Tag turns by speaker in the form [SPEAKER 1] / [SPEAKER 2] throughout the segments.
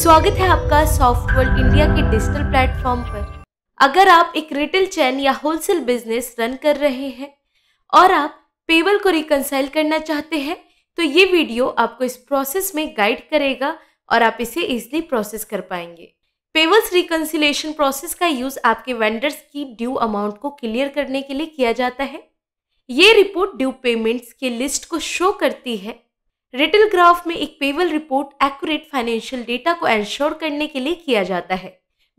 [SPEAKER 1] स्वागत है आपका वर्ल्ड इंडिया के डिजिटल प्लेटफॉर्म पर अगर आप एक रिटेल चैन या होलसेल बिजनेस रन कर रहे हैं और आप पेबल को रिकनसाइल करना चाहते हैं तो ये वीडियो आपको इस प्रोसेस में गाइड करेगा और आप इसे इजली प्रोसेस कर पाएंगे पेबल्स रिकन्सिलेशन प्रोसेस का यूज़ आपके वेंडर्स की ड्यू अमाउंट को क्लियर करने के लिए किया जाता है ये रिपोर्ट ड्यू पेमेंट्स के लिस्ट को शो करती है रिटल ग्राफ में एक payable report accurate financial data को एंश्योर करने के लिए किया जाता है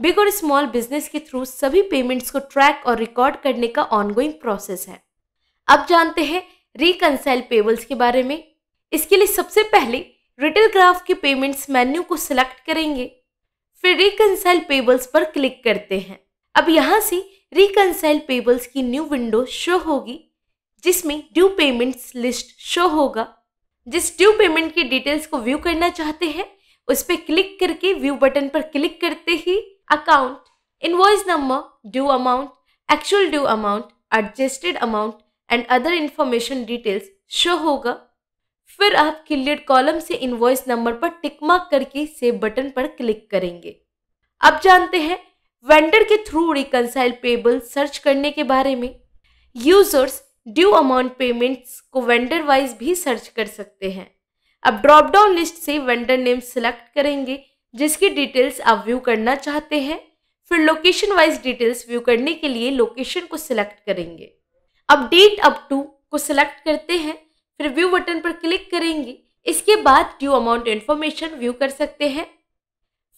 [SPEAKER 1] बिग और स्मॉल बिजनेस के थ्रू सभी पेमेंट्स को ट्रैक और रिकॉर्ड करने का ऑनगोइंग प्रोसेस है अब जानते हैं रिकनसाइल पेबल्स के बारे में इसके लिए सबसे पहले रिटेल ग्राफ के पेमेंट्स मेन्यू को सिलेक्ट करेंगे फिर रिकनसाइल पेबल्स पर क्लिक करते हैं अब यहाँ से रिकनसाइल पेबल्स की न्यू विंडो शो होगी जिसमें ड्यू पेमेंट्स लिस्ट शो होगा जिस ड्यू पेमेंट की डिटेल्स को व्यू करना चाहते हैं उस पर क्लिक करके व्यू बटन पर क्लिक करते ही account invoice number due amount actual due amount adjusted amount and other information details show होगा फिर आप क्लियर कॉलम से इनवॉइस नंबर पर टिक मार्क करके सेव बटन पर क्लिक करेंगे अब जानते हैं वेंडर के थ्रू रिकनसाइल पेबल सर्च करने के बारे में यूजर्स ड्यू अमाउंट पेमेंट्स को वेंडर वाइज भी सर्च कर सकते हैं अब ड्रॉप डाउन लिस्ट से वेंडर नेम सिलेक्ट करेंगे जिसकी डिटेल्स आप व्यू करना चाहते हैं फिर लोकेशन वाइज डिटेल्स व्यू करने के लिए लोकेशन को सिलेक्ट करेंगे अब डेट अप टू को सिलेक्ट करते हैं फिर व्यू बटन पर क्लिक करेंगे इसके बाद ड्यू अमाउंट इन्फॉर्मेशन व्यू कर सकते हैं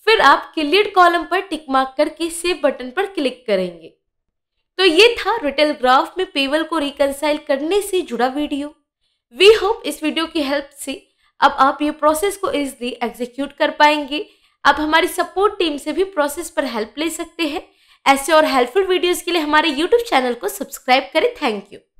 [SPEAKER 1] फिर आप क्लियर कॉलम पर टिक मार्क करके सेव बटन पर क्लिक करेंगे तो ये था रिटेल ग्राफ में पेवल को रिकनसाइल करने से जुड़ा वीडियो वी होप इस वीडियो की हेल्प से अब आप ये प्रोसेस को इजली एग्जीक्यूट कर पाएंगे आप हमारी सपोर्ट टीम से भी प्रोसेस पर हेल्प ले सकते हैं ऐसे और हेल्पफुल वीडियोस के लिए हमारे यूट्यूब चैनल को सब्सक्राइब करें थैंक यू